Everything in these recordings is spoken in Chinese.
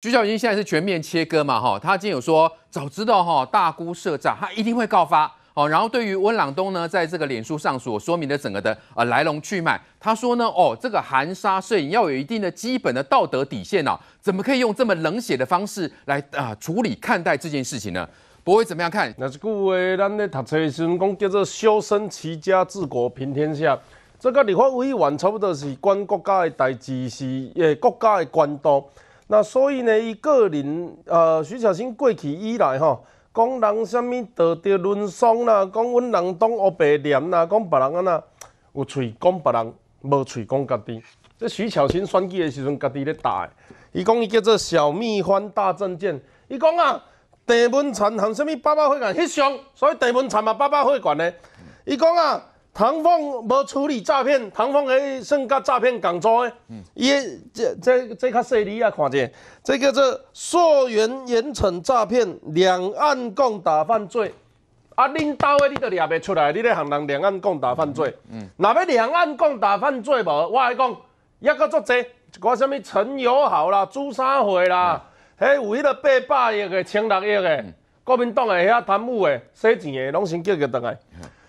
徐小明现在是全面切割嘛？哈，他今天有说，早知道哈大姑设诈，他一定会告发。哦，然后对于温朗东呢，在这个脸书上所说明的整个的呃来龙去脉，他说呢，哦，这个含沙射影要有一定的基本的道德底线啊，怎么可以用这么冷血的方式来啊处理看待这件事情呢？不会怎么样看？那是古诶，咱咧读册时阵讲叫做修身齐家治国平天下，这个立法委员差不多是管国家的代志，是诶国家的官当。那所以呢，伊个人，呃，徐小新过去以来，吼，讲人什物道德沦丧啦，讲阮人当乌白脸啦，讲别人啊呐，有喙讲别人，无喙讲家己。这徐小新选举的时阵，家己咧打的，伊讲伊叫做小蜜欢大政见，伊讲啊，地文产含什物八百会员翕相，所以地文产嘛八百会员呢，伊讲啊。唐凤无处理诈骗，唐凤诶算甲诈骗共组诶，伊这这这较细里啊，看者，这叫做溯源严惩诈骗，两岸共打犯罪。啊，恁兜诶，你都抓袂出来，你咧喊人两岸共打犯罪。嗯，若要两岸共打犯罪无，我来讲，抑阁足济，寡啥物陈友豪啦、朱三会啦，迄有迄个八百亿诶、千六亿诶，国民党诶遐贪污诶、洗钱诶，拢先叫叫倒来。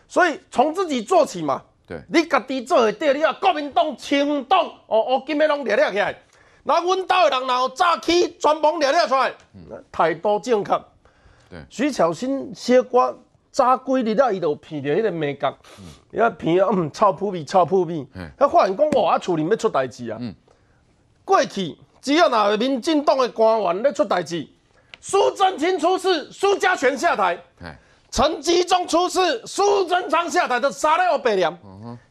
所以从自己做起嘛，对，你家己做会到，你啊，国民党、清党，哦哦，今日拢掠掠起来，那阮兜的人，然后早起全部掠掠出来，态度正确。对，徐巧新小歌早几日啊，伊就闻到迄个味觉，伊啊闻啊嗯臭扑鼻，臭扑鼻，他发现讲哇啊厝里要出代志啊。嗯，过去只要那民进党的官员咧出代志，苏贞清出事，苏家全下台。陈吉钟出事，苏贞昌下台都杀了五百两；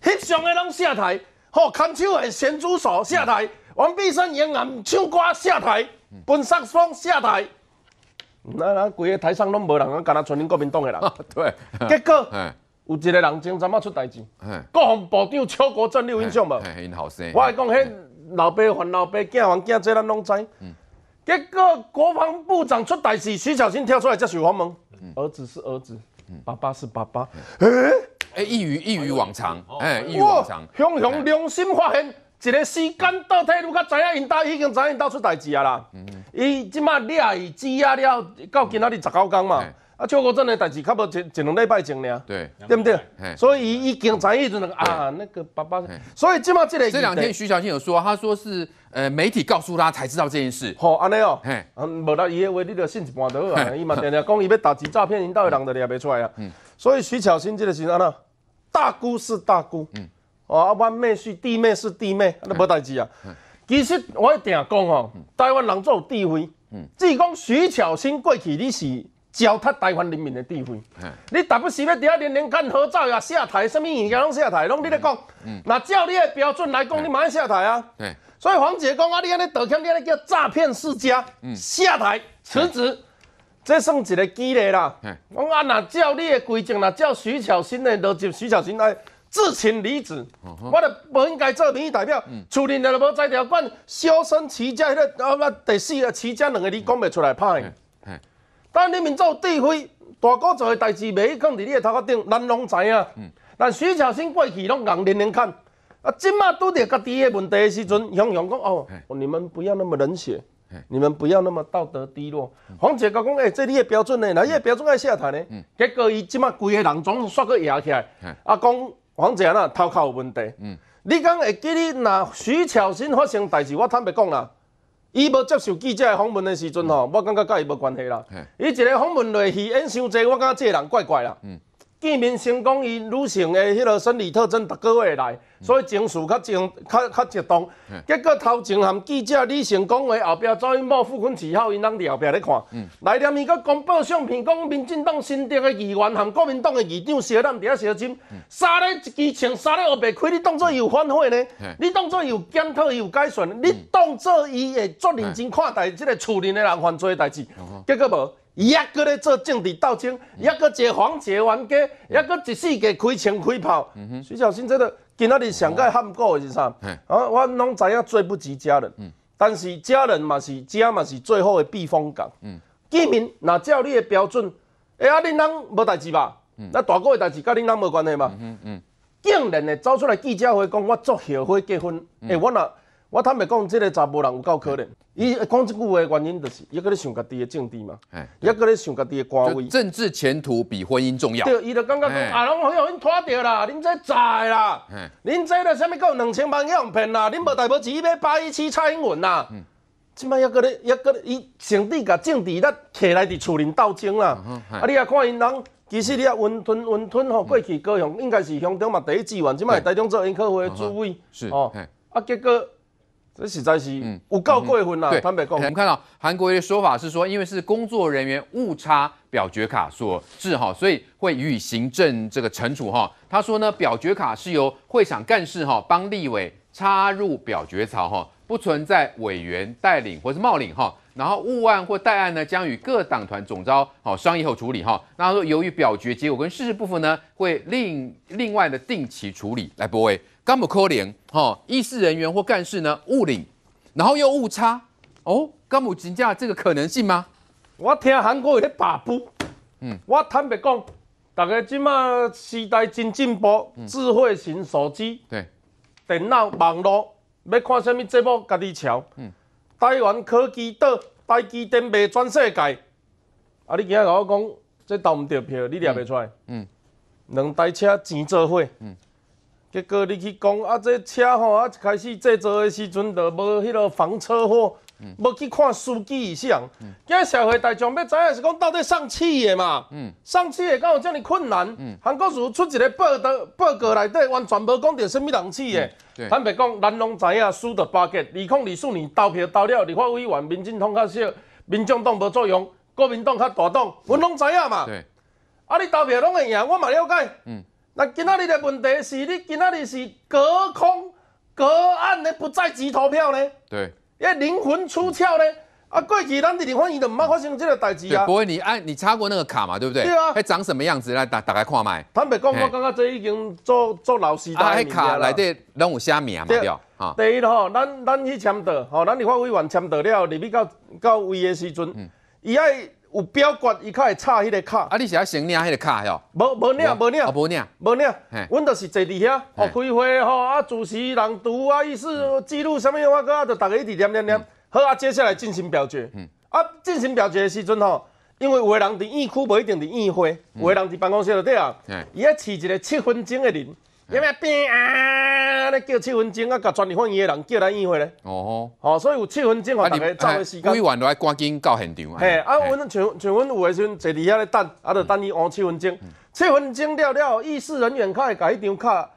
黑箱诶人下台，好看手的咸猪手下台，王碧山、杨南唱歌下台，本上芳下台。那那规个台上拢无人敢干阿恁国民党的人？对。结果 有一个人真真正出大事。国防部长邱国正，你有印象无？因后生。我讲迄老爸还老爸，囝还囝，这咱拢知。结果国防部长出代志，徐小清跳出来接手黄门。儿子是儿子，爸爸是爸爸，诶诶，一于一于往常，诶一于往常，熊熊良心发现，一个时间倒退，你可知影？因爸已经知影，因爸出大事啦。嗯，伊即马抓伊住啊，了到今啊日十九天嘛。啊，邱国政的代志，差不多一两礼拜前俩，对，对不对？所以伊已经知伊就个啊，那个爸爸。所以即麦这个这两天，徐巧清有说，他说是呃媒体告诉他才知道这件事。好，安尼哦，嗯，无啦，伊的话你著信一半就好啊，伊嘛定定讲伊要打击诈骗引导人到抓袂出来啊。嗯，所以徐巧清这个是安怎？大姑是大姑，嗯，啊，阿妹是弟妹是弟妹，那无代志啊。其实我一定讲哦，台湾人做地位，嗯，只讲徐巧清过去你是。脚踏台湾人民的智慧，你大不时要底下连连看合照呀下台，什么物件拢下台，拢你来讲。那照你的标准来讲，你马上下台啊！所以黄姐讲啊，你安尼道歉，你安尼叫诈骗世家下台辞职，这算一个纪律啦。讲啊，那照你的规定，那照徐小新的逻辑，徐小新哎自请离职，我就不应该做民意代表，处理了不摘掉冠，销声匿迹了。啊第四个齐家两个字讲不出来，怕。当你们做智慧，大哥做诶代志，袂去放伫你诶头壳顶，难拢知啊。但徐巧生过去拢硬连连看。啊，即卖拄着家己诶问题诶时阵，杨勇讲哦，你们不要那么冷血，你们不要那么道德低落。黄姐甲讲，哎，这你诶标准呢？哪标准爱下台呢？结果伊即卖规个人总刷个牙起来，啊，讲黄姐呐，头壳有问题。你讲会记你拿徐巧生发生代志，我坦白讲啦。伊无接受记者的访问的时阵吼，我感觉跟伊无关系啦。伊一个访问落去，烟伤多，我感觉这人怪怪啦。见面成讲伊女性的迄个生理特征，逐个月来，所以情绪较情较较激动。结果头前含记者李成讲话后壁，赵一茂副官持号，因人伫后壁咧看。来下伊佫公布相片，讲民进党新定的议员含国民党的议长小林伫遐小金，三日一支枪，三日后白开，你当作伊有反悔呢？你当作有检讨，有改善？你当作伊会作认真看待即个处里的人犯罪的代志？结果无。伊还搁咧做政治斗争，伊还搁一个做皇协家，伊还搁一世界开枪开炮。徐小新在了今仔日上个韩国的是啥？啊，我拢知影追不及家人，但是家人嘛是家嘛是最后的避风港。嗯，居民哪照你的标准？哎啊，恁人无代志吧？那大哥的代志甲恁人无关系嘛？嗯嗯，竟然会走出来记者会讲我做后悔结婚？哎，我那。我坦白讲，即个查甫人有够可怜。伊讲即句的原因，就是伊搁咧想家己的政治嘛，伊搁咧想家己的官位。政治前途比婚姻重要。对，伊就感觉讲，阿龙好像已经拖掉啦，恁这债啦，恁这了，啥物有两千万也唔骗啦，恁无代波子要八一七蔡英文啦。嗯。即摆又搁咧，又搁咧，伊先只甲政治咱摕来伫厝林斗争啦。嗯嗯。啊，你啊看，因人其实你啊温吞温吞吼，过去高雄应该是乡港嘛，第一志愿，即摆台中做因客会嘅主委。是。哦。啊，结果。这实在是有够过分啦！坦白讲，我们看到韩国瑜的说法是说，因为是工作人员误差表决卡所致哈，所以会予以行政这个惩处哈。他说呢，表决卡是由会场干事哈帮立委插入表决槽哈，不存在委员带领或是冒领哈。然后误案或代案呢，将与各党团总招好商议后处理哈。那他说，由于表决结果跟事实不符呢，会另另外的定期处理。来，各位。干部可能，吼，议事人员或干事呢误领，然后又误差，哦，干部请假这个可能性吗？我听韩国在把不，嗯，我坦白讲，大家即马时代真进步，智慧型手机，对，电脑网络，要看什么节目家己瞧，嗯，台湾科技岛，台机顶白全世界，啊，你今日给我讲，这投唔到票，你列不出来，嗯，两台车钱做伙，嗯。结果你去讲，啊，这车吼，啊，一开始制造的时阵就无迄个防车祸，无去看司机影像。今社会大众要知影是讲到底上气的嘛，上气的敢有这么困难？韩国如出一个报道报告内底，完全无讲到什么人次的。坦白讲，咱拢知影，输得八结。二零二四年投票投了，立法委员、民进党较少，民众党无作用，国民党较大党，阮拢知影嘛。啊，你投票拢会赢，我嘛了解。那今仔日的问题是你今仔日是隔空隔岸的不在集投票呢？对，为灵魂出窍呢。啊过去咱的灵魂伊就唔捌发生这个代志啊。不会你按你插过那个卡嘛，对不对？对啊，还长什么样子来打打开看卖？坦白讲，我感觉这已经做做老时代。卡来这拢有虾名嘛？对了第一吼，咱咱去签到吼，咱你发委员签到了，入去到到位的时阵，伊个。有表决，伊较会插迄个卡。啊，你是爱先领迄个卡吼？无无领，无啊，无领，无念。阮著是坐伫遐，哦，开会吼，啊，主持朗读啊，意思记录什么用啊？各啊，就大一直念念念。好啊，接下来进行表决。嗯。啊，进行表决的时阵吼，因为有个人伫议区，无一定伫议会，有个人伫办公室里底啊。嗯。伊遐持一个七分钟的人。因为变啊，你叫七分钟，啊，甲专业法议的人叫来开会咧。哦，吼，吼，所以有七分钟好，就来找回时间。不会晚来，赶紧到现场。嘿，啊，阮全全阮有诶下阵坐伫遐咧等，啊，就等伊换七分钟。七分钟了了，议事人员可会甲迄张卡。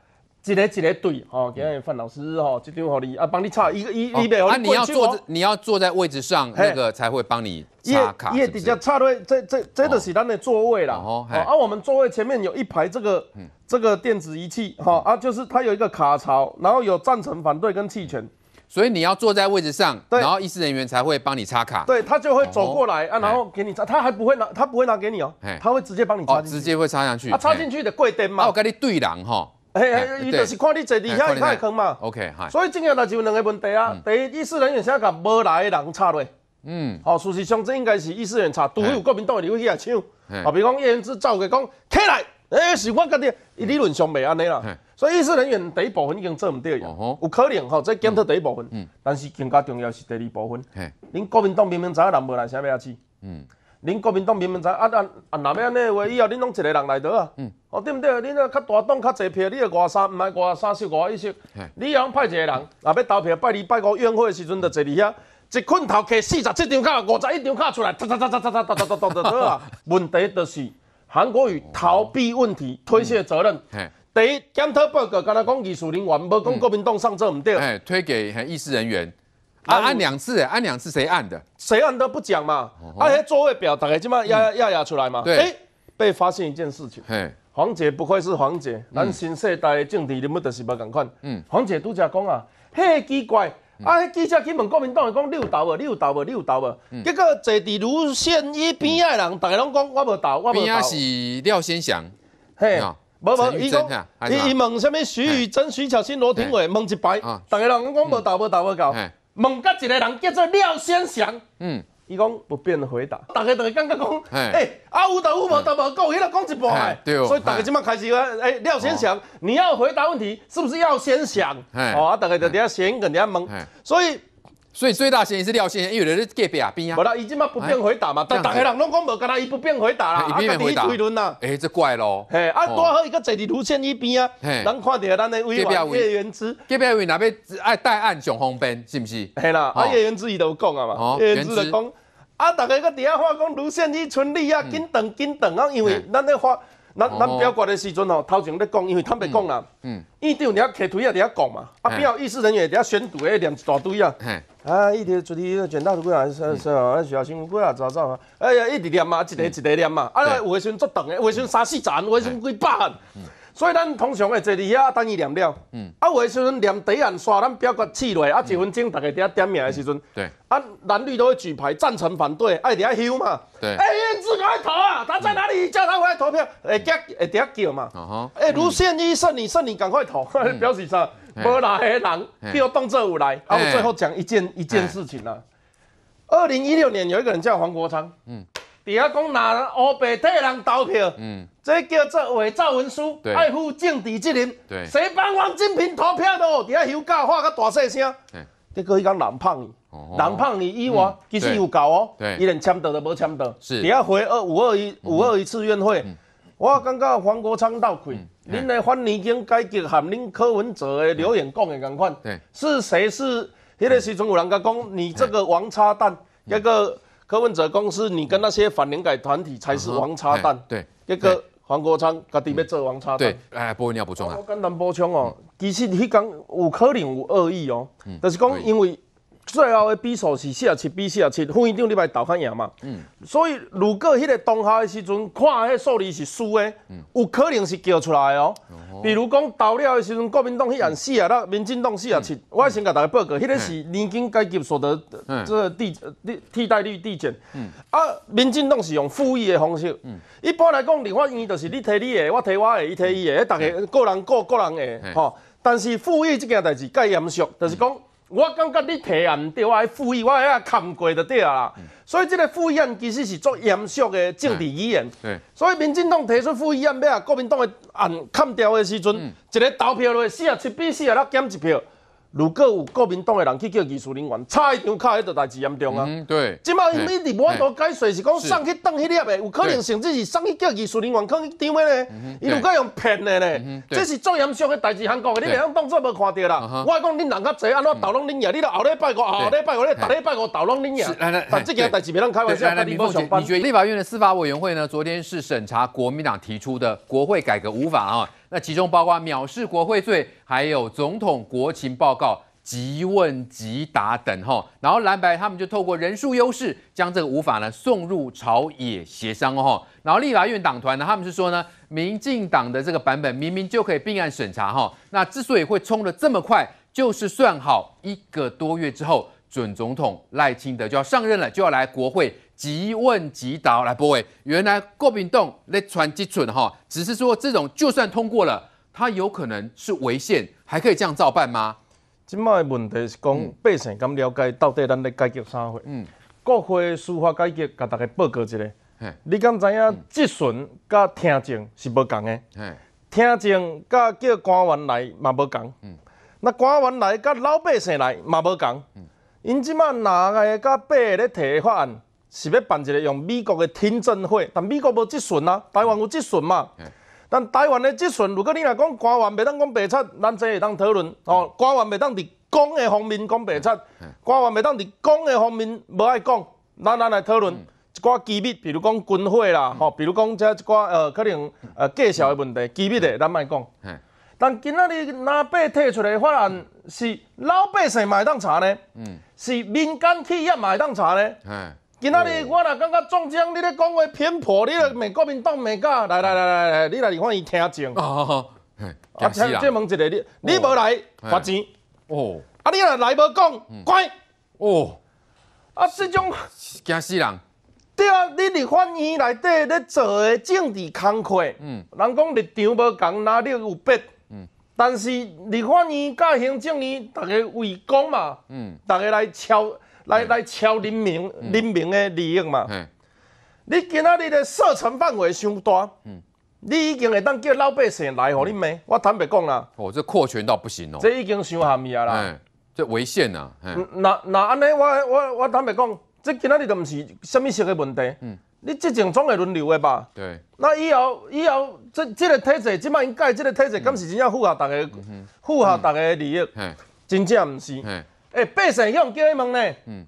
一个一个对，哦，给范老师，哦，这张给你，啊，帮你插一个一一百毫安。啊，你要坐，你要坐在位置上，那个才会帮你插卡。叶底下插对，这这这的是他的座位了。哦，啊，我们座位前面有一排这个这个电子仪器，哈，啊，就是它有一个卡槽，然后有赞成、反对跟弃权。所以你要坐在位置上，然后医师人员才会帮你插卡。对他就会走过来啊，然后给你插，他还不会拿，他不会拿给你哦，他会直接帮你插，直接会插上去。他插进去的贵点嘛。我跟你对讲哈。嘿，伊就是看你坐伫遐，伊较会空嘛。OK，所以正要的是两个问题啊。第一，议事人员先甲无来的人插落。嗯，吼，事实上这应该是议事员插，除非有国民党的留起来抢。啊，比如讲叶元志照个讲起来，哎，是我跟你，伊理论上袂安尼啦。所以议事人员第一部分已经做唔对了，有可能吼，这检讨第一部分，嗯。但是更加重要是第二部分。恁国民党明明知个人无来，啥物啊？事？嗯。恁国民党明明在啊，按按那要安尼的话，以后恁拢一个人来得啊？嗯。哦，对不对？恁若较大党较济票，你要外三，毋爱外三，是外一式。你又派一个人，若要投票拜二拜五宴会的时阵，就坐伫遐，一捆头客四十七张卡，五十一张卡出来，哒哒哒哒哒哒哒哒哒哒哒，好啊。问题就是韩国瑜逃避问题，推卸责任。第一，检讨报告敢若讲艺术人员，无讲国民党上阵毋对，推给韩议事人员。啊，按两次，按两次谁按的？谁按都不讲嘛。按个座位表，大概起码压压压出来嘛。对，被发现一件事情。黄姐不愧是黄姐，咱新世代的政治人物都是不共款。嗯，黄姐拄则讲啊，嘿奇怪，啊记者去问国民党，讲你有投无？你有投无？你有投无？结果坐伫卢线伊边的人，大家拢讲我无投，我无投。边是廖先祥？嘿，无无，伊讲伊伊问什么徐宇珍、徐巧清、罗廷伟，问一排，大家拢讲无投无投无搞。问甲一个人叫做廖先祥，嗯，伊讲不便回答，大家都会感觉讲，哎，啊有都有，无都无讲，伊都讲一半，哎，对，所以大家即摆开始啦，哎，廖先祥，你要回答问题，是不是要先想？哎，哦，啊，大家在底下闲跟底下问，所以。所以最大嫌疑是廖先生，因为你是隔壁阿边啊，无啦，伊即嘛不便回答嘛。但大家人拢讲无干他伊不便回答啦。不便回答。一轮呐。哎，这怪咯。嘿，啊，多好伊个坐伫卢线伊边啊，人看着咱的位，望叶元之，隔壁 b i 那边爱带案上方便，是毋是？系啦，啊，叶元志伊都讲啊嘛。叶元志就讲，啊，大家个底下话讲卢线伊顺利啊，紧动紧动啊，因为咱的花。咱咱表决的时阵吼，头前咧讲，因为坦白讲啊，嗯，伊只有了客腿了，遐讲嘛，啊，然后仪式人员伫遐宣读，诶，念一大堆啊，啊，一天做滴卷大头鬼啊，说说啊，小新鬼啊，怎怎啊，哎呀，一直念嘛，一个一个念嘛，啊，时阵足长的，时阵三四层，时阵几百。所以，咱通常会坐伫遐等伊念了。嗯，啊，有的时阵念第一眼刷咱表格起落，啊，一分钟，大家伫遐点名的时阵，对，啊，男女都会举牌赞成、反对，爱伫遐休嘛，对，哎，燕子赶快投啊，他在哪里？叫他回来投票，会急，会伫遐叫嘛，哦哈，哎，卢宪医胜你胜你赶快投，表示死傻，莫来的人，不要动作有来。啊，我最后讲一件一件事情啦。二零一六年有一个人叫黄国昌，嗯。底下讲拿乌白替人投票，嗯，这叫做伪造文书，爱护政治之任，对，谁帮王金平投票的哦？底下休假话个大细声，对，你过去讲南胖，南胖你以外，其实有够哦，对，伊连签到都无签到，是，底下会二五二一五二一次院会，我感觉黄国昌倒亏，恁来反年间改革，和恁柯文哲的留言讲的共款，是谁是？迄个时阵有人，讲你这个王叉蛋一个。柯文哲公司，你跟那些反联改团体才是王八蛋。对，这个黄国昌个己要做王八蛋。对，哎，波尼要补充啊。我跟南波兄哦，其实你讲有可能有恶意哦，但是讲因为。最后的比数是四十七比四十七，副院长你来投较赢嘛？嗯。所以如果迄个当下的时候看迄数字是输的，有可能是叫出来的哦。比如讲投了的时候，国民党去赢四啊七，那民进党四啊七。我先给大家报告，迄个是年金阶级所得这递递替代率递减。嗯。啊，民进党是用复议的方式。嗯。一般来讲，零花钱就是你提你的，我提我的，伊提伊的，大家个人个个人的。吼，但是复议这件代志介严肃，就是讲。我感覺你提案对，我喺會議，我喺度看過就啊啦。所以个個议議其實是作嚴肅嘅政治議言。所以民進黨提出會議，咩啊？國民黨嘅案砍掉嘅時準，一个投票落去四啊七比四啊六減一票。如果有国民党的人去叫技术人员，插一张卡，那著代志严重啊！对，即摆因为你无法度解释，是讲去当迄粒的，有可能甚至是送去叫技术人员去张的呢？伊如果用骗的呢？这是最严重的代志，韩国你别人当作无看到啦！我讲你人较侪，安怎头拢拧呀？你都后日拜我，后日拜我，你大日拜我，头拢拧呀？但即件代志别人开玩笑，你不想办。立法院的司法委员会呢，昨天是审查国民党提出的国会改革无法啊。那其中包括藐视国会罪，还有总统国情报告即问即答等，哈，然后蓝白他们就透过人数优势，将这个无法呢送入朝野协商，哦。然后立法院党团呢，他们是说呢，民进党的这个版本明明就可以并案审查，哈，那之所以会冲得这么快，就是算好一个多月之后，准总统赖清德就要上任了，就要来国会。即问即答来 b o 原来郭炳栋咧传即准哈，只是说这种就算通过了，他有可能是违宪，还可以这样照办吗？即卖问题是讲百姓敢了解到底咱咧改革啥货？嗯，国会司法改革甲大家报告一下。你敢知影质询甲听证是无共的？听证甲叫官员来嘛无嗯，那官员来甲老百姓来嘛无嗯，因即卖拿个甲个咧提法案。是要办一个用美国的听证会，但美国无资询啊，台湾有资询嘛？但台湾的资询，如果你来讲官员袂当讲白贼，咱这会当讨论哦。官员袂当伫讲的方面讲白贼，官员袂当伫讲的方面无爱讲，咱咱来讨论一寡机密，比如讲军火啦，比如讲这一寡呃可能呃介绍的问题，机密的，咱卖讲。但今仔日拿被提出来发现是老百姓卖当查呢，是民间企业卖当查呢？今仔日我若感觉总讲你咧讲话偏颇，你咧民国民党民甲，来来来来来，你来法院听证。哦哦哦，吓，假问一个，你你无来罚钱哦？啊，你若来无讲乖哦？啊，这种惊死人对啊！你伫法院内底咧做诶政治工作，嗯，人讲立场无共哪里有别？嗯，但是伫法院甲行政院，大家会讲嘛？嗯，大家来吵。来来敲人民人民的利益嘛？你今仔日的射程范围伤大，你已经会当叫老百姓来互你咩？我坦白讲啦，哦，这扩权到不行哦，这已经伤下面啊啦，这违宪呐。那那安尼，我我我坦白讲，这今仔日都毋是甚物时的问题，嗯，你这种总会轮流的吧？对。那以后以后这这个体制，即摆应改这个体制，敢是真正符合大家嗯、符合大家利益？真正毋是。诶，八成向叫伊问呢，嗯。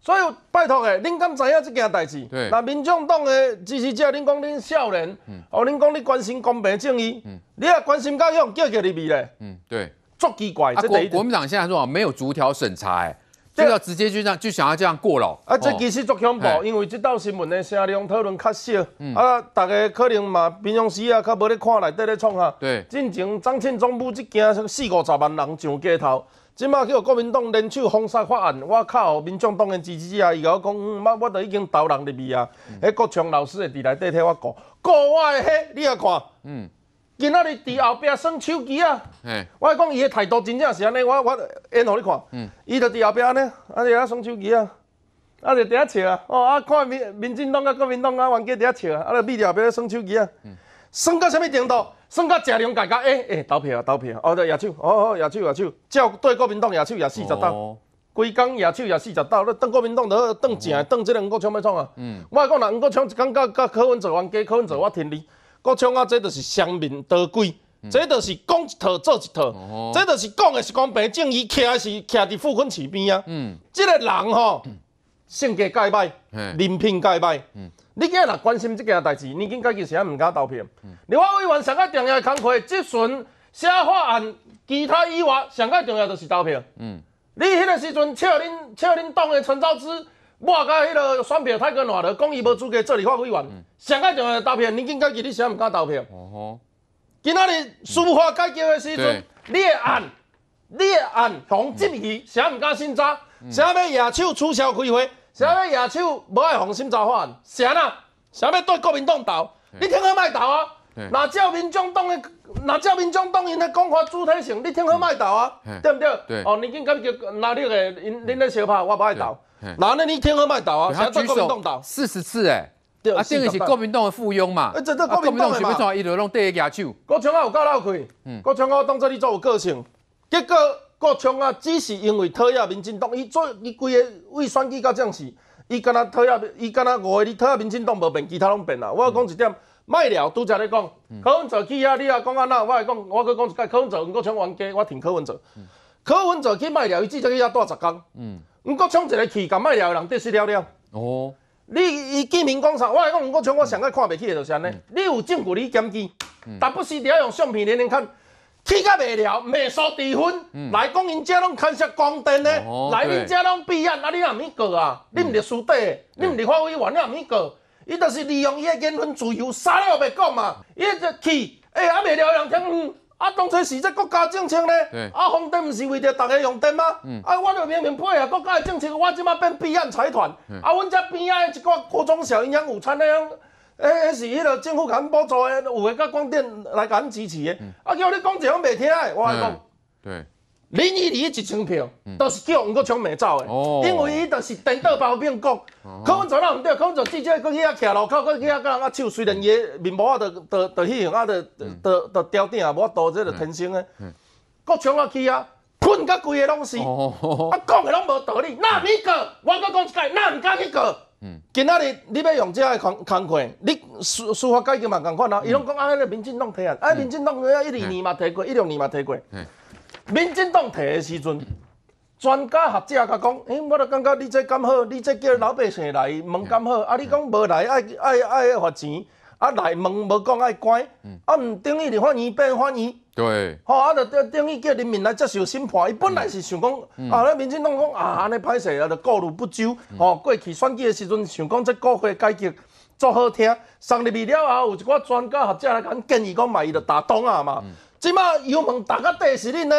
所以拜托诶，恁敢知影即件代志？对。那民众党诶支持者，恁讲恁少年，嗯、哦，恁讲恁关心公平正义，嗯，你也关心到向叫叫你咪咧？嗯，对，足奇怪。国国民党现在说没有逐条审查，诶，就要直接就这样就想要这样过了。啊，这其实足恐怖，因为这道新闻诶声量讨论较少，啊，大家可能嘛平常时啊，较无咧看内底咧创啥？对，进前张庆忠部这件四五十万人上街头。即马叫国民党联手封杀法案，我靠！民众当然支持啊！伊甲我讲，我我都已经投人入去啊。迄国强老师会伫内底替我讲，国外迄，你也看，嗯，今仔日伫后壁耍手机啊。嘿，我讲伊诶态度真正是安尼，我我演互你看？嗯，伊就伫后壁安尼，安尼遐耍手机啊，啊在伫遐笑啊，哦啊看民民进党甲国民党啊冤家伫遐笑啊，啊就秘伫后壁咧耍手机啊，耍到是物程度？剩个嘉家，家玲，诶、哎，投票，投票，哦，野手，哦哦，野手野手，照对国民党野手也四十斗规工野手也四十斗你当国民党好，当正，诶当即个昌要创啊？嗯，我讲啦，两个抢，感讲甲柯文哲冤家，柯文哲我天理国昌啊，这就是双面刀鬼，这就是讲一套做一套，这就是讲的是讲白正伊徛的是徛伫富坤市边啊，嗯，这个人吼性格介歹，人品介歹，嗯。你今仔若关心即件代志，你今家己是安毋敢投票？立法委员上爱重要嘅工作，即阵写法案其他以外，上爱重要就是投票。嗯，你迄个时阵笑恁笑恁党诶陈兆志，抹甲迄个选票太困难了，讲伊无资格做立法委员。上爱重要投票，你今家己你安毋敢投票？哦吼，今仔日司法改革诶时阵，你按你按红纸皮，啥毋敢心扎，啥要野手取消开会？啥物野手无爱放心造反？谁呐？啥物对国民党投？你听好卖投啊？拿叫民众党诶，拿国民众党因咧讲话主体性，你听好卖投啊？对不对？哦，你今个叫哪里诶？因恁的相拍，我不爱投。那恁你听好卖投啊？对国民党投？四十次诶！啊，这个是国民党的附庸嘛？这这国民党诶嘛？伊就拢对伊野手。郭强哥有够了可嗯。郭强哥当初你做有个性，结果。郭崇啊，只是因为讨厌民进党，伊做伊规个位选举到这样子，伊敢若讨厌，伊敢若五个哩讨厌民进党无变，其他拢变啦。我要讲一点，麦聊拄则咧讲柯文哲去啊，你啊讲安那？我来讲，我搁讲一解，柯文哲，过像冤家，我挺柯文哲。柯文哲去麦聊，伊至少去啊待十工。嗯，过崇一个去，甲麦聊的人得失了了。哦，你伊见面讲啥？我来讲，过崇我上爱看袂起诶，就是安尼。你有证据，哩检举，但不是只要用相片连连看。气甲未了，袂收低分，嗯、来讲因遮拢牵涉光电的，哦、来恁遮拢弊案，啊你也免过啊，恁毋著输底，恁毋著法委员，你也免过，伊著是利用伊诶言论自由，啥了未讲嘛，伊就气，哎、欸、啊未了，人听远，啊当初是这国家政策咧，啊风电毋是为着逐个用电吗？嗯、啊我著明明配合国家诶政策，我即马变弊案财团，嗯、啊阮遮边仔一个高中小营养午餐诶样。诶，是迄个政府敢补助诶，有诶甲广电来甲阮支持诶。啊，叫你讲一拢未听诶，我来讲。对，林依理一千票都是叫五国昌眉走诶，因为伊就是颠倒包柄讲，可阮做那毋对，可阮著至少搁伊遐徛路口，搁伊遐甲人阿手虽然伊面部啊着着着迄样啊着着着吊顶啊无多即着天生诶，搁昌啊去啊，喷甲规个拢是，吼，啊讲诶拢无道理，哪年过，我再讲一摆，哪敢去过？今仔日你要用这个工工钱，你舒舒发改革嘛共款啊！伊拢讲啊，迄个民进党提啊，啊民进党约一二年嘛提过，一六年嘛提过。民进党提的时阵，专家学者甲讲，哎，我著感觉你这甘好，你这叫老百姓来问甘好啊？你讲无来爱爱爱罚钱，啊来问无讲爱乖，啊毋等于你欢迎变欢迎？对，好，啊，就等于叫人民来接受审判。伊本来是想讲，啊，民进党讲啊，安尼歹势啊，就过路不周。吼，过去选举的时阵，想讲这国会改革做好听，上日末了后，有一寡专家学者来讲建议讲嘛，伊就打倒啊嘛。即摆有问大家底是恁呢？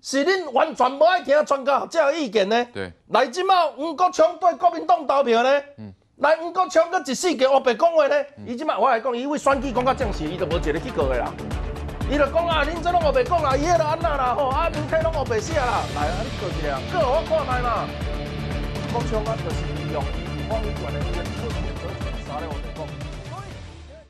是恁完全无爱听专家学者意见呢？对。来，即摆吴国强对国民党投票呢？嗯。来，吴国强搁一世界黑白讲话呢？伊即摆我来讲，伊为选举讲较正式，伊就无一个结果的人。伊就讲啦，恁这拢黑白讲啦，伊的安那啦吼，啊，整体拢黑白写啦，来啊，你过一下，过我看卖嘛。国强啊，就是力量，万里关内，一个中国，啥了？